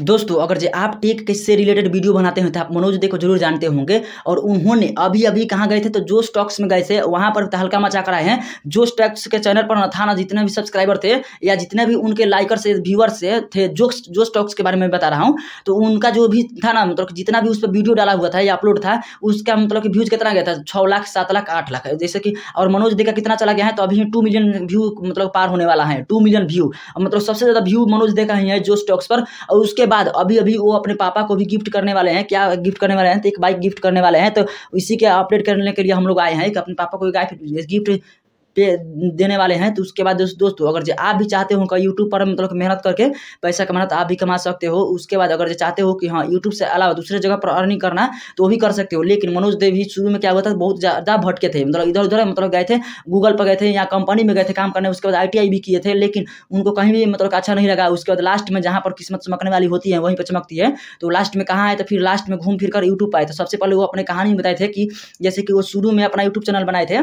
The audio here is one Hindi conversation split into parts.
दोस्तों अगर जो आप टेक से रिलेटेड वीडियो बनाते हैं तो आप मनोज देखो को जरूर जानते होंगे और उन्होंने अभी अभी कहाँ गए थे तो जो स्टॉक्स में गए थे वहाँ पर तो हल्का मचा कर आए हैं जो स्टॉक्स के चैनल पर था ना जितने भी सब्सक्राइबर थे या जितने भी उनके लाइकर से व्यूअर्स से थे जो जो स्टॉक्स के बारे में बता रहा हूँ तो उनका जो भी था ना मतलब जितना भी उस पर वीडियो डाला हुआ था या अपलोड था उसका मतलब कि व्यूज कितना गया था छः लाख सात लाख आठ लाख जैसे कि और मनोज दे का कितना चला गया है तो अभी टू मिलियन व्यू मतलब पार होने वाला है टू मिलियन व्यू मतलब सबसे ज़्यादा व्यू मनोज देखा ही है जो स्टॉक्स पर और उसके उसके बाद अभी अभी वो अपने पापा को भी गिफ्ट करने वाले हैं क्या गिफ्ट करने वाले हैं तो एक बाइक गिफ्ट करने वाले हैं तो इसी के अपडेट करने के लिए हम लोग आए हैं कि अपने पापा को गाय गिफ्ट पे देने वाले हैं तो उसके बाद दोस्तों अगर जो आप भी चाहते हो यूट्यूब पर मतलब मेहनत करके पैसा कमाना तो आप भी कमा सकते हो उसके बाद अगर जो चाहते हो कि हाँ यूट्यूब से अलावा दूसरे जगह पर अर्निंग करना तो वो भी कर सकते हो लेकिन मनोज देव भी शुरू में क्या हुआ था बहुत ज़्यादा भटके थे मतलब इधर उधर मतलब गए थे गूगल पर गए थे या कंपनी में गए थे काम करने उसके बाद आई भी किए थे लेकिन उनको कहीं भी मतलब अच्छा नहीं लगा उसके बाद लास्ट में जहाँ पर किस्मत चमकने वाली होती है वहीं पर चमकती है तो लास्ट में कहाँ आए तो फिर लास्ट में घूम फिर कर यूट्यूब पर आए तो सबसे पहले वो अपने कहानी बताए थे कि जैसे कि वो शुरू में अपना यूट्यूब चैनल बनाए थे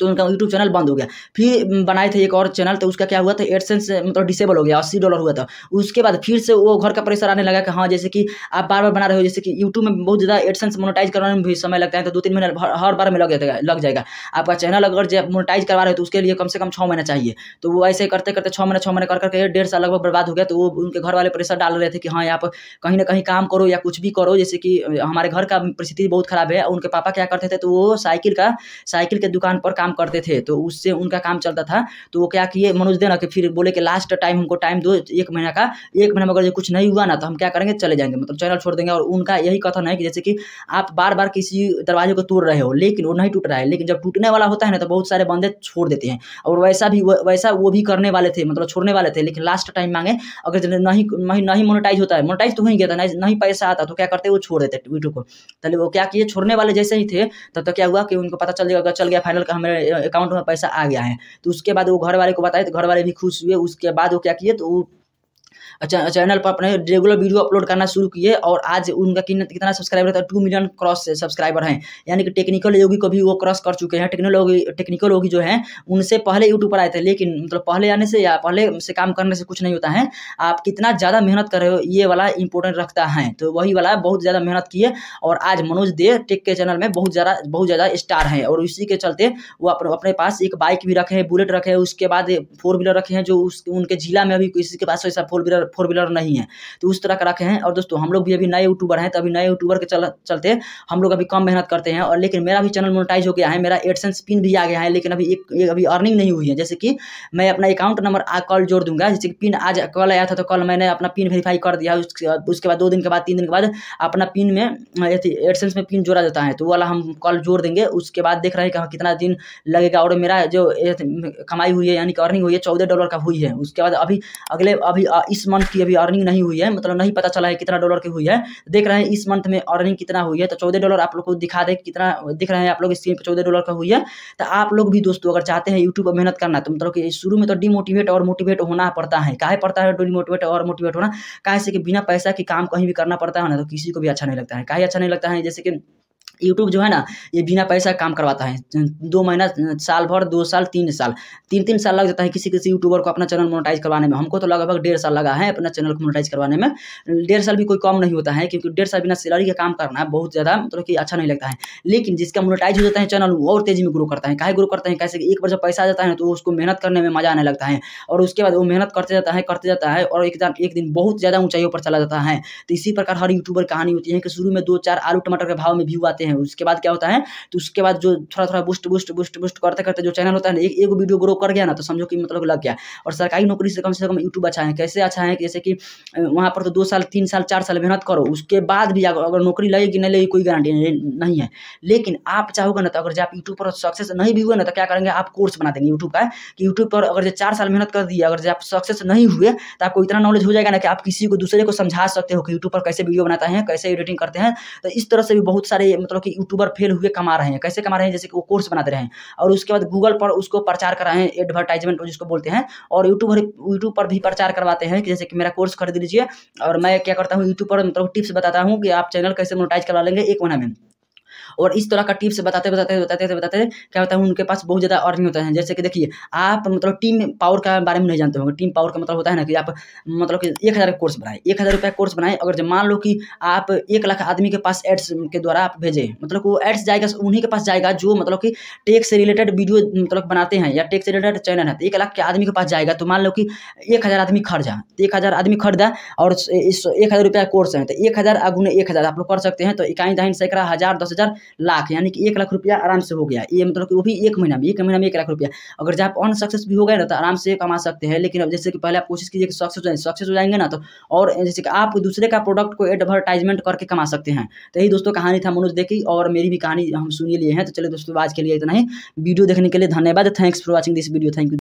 तो उनका यूट्यूब चैनल बंद हो गया फिर बनाए थे एक और चैनल तो उसका क्या हुआ था एडसेंस मतलब डिसेबल हो गया अस्सी डॉलर हुआ था उसके बाद फिर से वो घर का प्रेशर आने लगा कि हाँ जैसे कि आप बार बार बना रहे हो जैसे कि यूट्यूब में बहुत ज़्यादा एडसेंस मोनोटाइज करवाने में भी समय लगता है तो दो तीन महीने हर बार में लग जाएगा लग जाएगा आपका चैनल अगर जब मोनोटाइज करवा रहे हो तो उसके लिए कम से कम छः महीना चाहिए तो वो ऐसे करते करते छः महीना छः महीना कर करके डेढ़ साल लगभग बर्बाद हो गया तो वो उनके घर वाले प्रेशर डाल रहे थे कि हाँ आप कहीं ना कहीं काम करो या कुछ भी करो जैसे कि हमारे घर का परिस्थिति बहुत खराब है उनके पापा क्या करते थे तो वो साइकिल का साइकिल के दुकान पर काम काम करते थे तो उससे उनका काम चलता था तो वो क्या किए मनोज देना कि फिर बोले कि लास्ट टाइम हमको टाइम दो एक महीना का एक महीना में अगर कुछ नहीं हुआ ना तो हम क्या करेंगे चले जाएंगे मतलब चैनल छोड़ देंगे और उनका यही कथन है कि जैसे कि आप बार बार किसी दरवाजे को तोड़ रहे हो लेकिन वो नहीं टूट रहा है लेकिन जब टूटने वाला होता है ना तो बहुत सारे बंदे छोड़ देते हैं और वैसा भी वैसा वो भी करने वाले थे मतलब छोड़ने वाले थे लेकिन लास्ट टाइम मांगे अगर नहीं नहीं मोनोटाइज होता है मोनोटाइज तो हो ही गया था नहीं पैसा आता तो क्या करते वो छोड़ देते यूट्यूब को पहले वो क्या किए छोड़ने वाले जैसे ही थे तब तक क्या हुआ कि उनको पता चल जाएगा अगर चल गया फाइनल का हमें अकाउंट में पैसा आ गया है तो उसके बाद वो घर वाले को बताए तो घर वाले भी खुश हुए उसके बाद वो क्या किए तो वो चैनल अच्छा, अच्छा, पर अपने रेगुलर वीडियो अपलोड करना शुरू किए और आज उनका कितना सब्सक्राइबर था टू मिलियन क्रॉस सब्सक्राइबर हैं यानी कि टेक्निकल योगी को भी वो क्रॉस कर चुके हैं टेक्नोलॉजी टेक्निकल योगी जो है उनसे पहले यूट्यूब पर आए थे लेकिन मतलब पहले आने से या पहले से काम करने से कुछ नहीं होता है आप कितना ज़्यादा मेहनत कर रहे हो ये वाला इंपॉर्टेंट रखता है तो वही वाला बहुत ज़्यादा मेहनत किए और आज मनोज दे टेक के चैनल में बहुत ज़्यादा बहुत ज़्यादा स्टार हैं और उसी के चलते वो अपने पास एक बाइक भी रखे हैं बुलेट रखे हैं उसके बाद फोर व्हीलर रखे हैं जो उस उनके जिला में अभी किसी के पास ऐसा four wheeler wheeler four wheeler नहीं है तो उस तरह का रखे हैं और दोस्तों हम लोग भी अभी नए यूट्यूबर हैं तो अभी नए यूट्यूबर के चल चलते हम लोग अभी कम मेहनत करते हैं और लेकिन मेरा भी चैनल मोनोटाइज हो गया है मेरा एडसेंस पिन भी आ गया है लेकिन अभी एक अभी अर्निंग नहीं हुई है जैसे कि मैं अपना अकाउंट नंबर कॉल जोड़ दूंगा जैसे कि पिन आज कल आया था तो कल मैंने अपना पिन वेरीफाई कर दिया उसके बाद दो दिन के बाद तीन दिन के बाद अपना पिन में एडसेंस में पिन जोड़ा जाता है तो वाला हम कॉल जोड़ देंगे उसके बाद देख रहे हैं कि हाँ, कितना दिन लगेगा और मेरा जो कमाई हुई है यानी कि अर्निंग हुई है चौदह डॉलर का हुई है उसके बाद अभी अगले अभी इस मंथ मंथ की अभी अर्निंग नहीं हुई है मतलब नहीं पता चला है कितना डॉलर की हुई है देख रहे हैं इस मंथ में अर्निंग कितना हुई है तो चौदह डॉलर आप लोग को दिखा दे कितना दिख रहे हैं आप लोग स्क्रीन पर चौदह डॉलर का हुई है तो आप लोग भी दोस्तों अगर चाहते हैं यूट्यूब पर मेहनत करना तो मतलब कि शुरू में तो डिमोटिवेट और मोटिवेट होना पड़ता है काहे पड़ता है डिमोटिवेट और मोटिवेट होना कहा से कि बिना पैसा के काम कहीं भी करना पड़ता है ना तो किसी को भी अच्छा नहीं लगता है काहे अच्छा नहीं लगता है जैसे कि यूट्यूब जो है ना ये बिना पैसा काम करवाता है दो महीना साल भर दो साल तीन साल तीन तीन साल लग जाता है किसी किसी यूट्यूबर को अपना चैनल मोनोटाइज करवाने में हमको तो लगभग डेढ़ साल लगा है अपना चैनल को मोनोटाइज करवाने में डेढ़ साल भी कोई कम नहीं होता है क्योंकि डेढ़ साल बिना सैलरी का काम करना बहुत ज़्यादा मतलब कि अच्छा नहीं लगता है लेकिन जिसका मोनोटाइज हो जाता है चैनल वो और तेज़ी में ग्रो करता है कहे ग्रो करते हैं कैसे एक बार जब पैसा आ जाता है ना तो उसको मेहनत करने में मज़ा आने लगता है और उसके बाद वो मेहनत करते जाता है करते जाता है और एक एक दिन बहुत ज़्यादा ऊंचाइयों पर चला जाता है तो इसी प्रकार हर यूट्यूबर कहानी होती है कि शुरू में दो चार आलू टमाटर के भाव में व्यू आते हैं हैं उसके बाद क्या होता है तो उसके बाद जो थोड़ा थोड़ा बुस्ट बुस्ट बुस्ट बुस्ट करते करते जो चैनल होता है ना एक एक वीडियो ग्रो कर गया ना तो समझो कि मतलब लग गया और सरकारी नौकरी से कम से कम यूट्यूब अच्छा है कैसे अच्छा है जैसे कि वहाँ पर तो दो साल तीन साल चार साल मेहनत करो उसके बाद भी अगर नौकरी लगेगी नहीं लगेगी कोई गारंटी नहीं है लेकिन आप चाहोगे ना तो अगर आप यूट्यूब पर सक्सेस नहीं भी हुए ना तो क्या करेंगे आप कोर्स बना देंगे यूट्यूब का कि यूट्यूब पर अगर जो चार साल मेहनत कर दिए अगर आप सक्सेस नहीं हुए तो आपको इतना नॉलेज हो जाएगा ना कि आप किसी को दूसरे को समझा सकते हो कि यूट्यूब पर कैसे वीडियो बनाते हैं कैसे एडिटिंग करते हैं तो इस तरह से भी बहुत सारे मतलब मतलब कि यूट्यूबर फेल हुए कमा रहे हैं कैसे कमा रहे हैं जैसे कि वो कोर्स बना रहे हैं और उसके बाद गूगल पर उसको प्रचार कर रहे हैं एडवर्टाइजमेंट जिसको बोलते हैं और यूट्यूब यूट्यूब पर भी प्रचार करवाते हैं कि जैसे कि मेरा कोर्स खरीद लीजिए और मैं क्या करता हूँ यूट्यूब पर मतलब टिप्स बताता हूँ कि आप चैनल कैसे मोनोटाइज करवा लेंगे एक महीना में और इस तरह का टिप्स बताते बताते बताते बताते क्या होता है उनके पास बहुत ज़्यादा अर्निंग होता है जैसे कि देखिए आप मतलब टीम पावर के बारे में नहीं जानते होंगे टीम पावर का मतलब होता है ना कि आप मतलब कि एक हज़ार का कोर्स बनाए एक हज़ार रुपये कोर्स बनाए अगर मान लो कि आप एक लाख आदमी के पास एड्स के द्वारा आप भेजें मतलब वो एड्स जाएगा उन्हीं के पास जाएगा जो मतलब कि टेक से रिलेटेड वीडियो मतलब बनाते हैं या टेक से रिलेटेड चैनल है तो एक लाख के आदमी के पास जाएगा तो मान लो कि एक हज़ार आदमी तो एक हज़ार आदमी खरीदा और इस एक हज़ार रुपया कोर्स है तो एक हज़ार गुने एक हज़ार आप लोग कर सकते हैं तो इकाई दाइन सैकड़ा हज़ार दस हज़ार लाख यानी कि एक लाख रुपया आराम से हो गया ये मतलब कि वो भी एक महीना में एक महीना में एक लाख रुपया अगर जब आप अनसक्सेस भी हो गए ना तो आराम से कमा सकते हैं लेकिन अब जैसे कि पहले आप कोशिश कीजिए कि सक्सेस हो जाए सक्सेस हो जाएंगे ना तो और जैसे कि आप दूसरे का प्रोडक्ट को एडवर्टाइजमेंट करके कमा सकते हैं तो यही दोस्तों कहानी था मनोज देखी और मेरी भी कहानी हम सुनिए लिए हैं तो चलिए दोस्तों आज के लिए इतना ही वीडियो देखने के लिए धन्यवाद thanks for watching this video thank you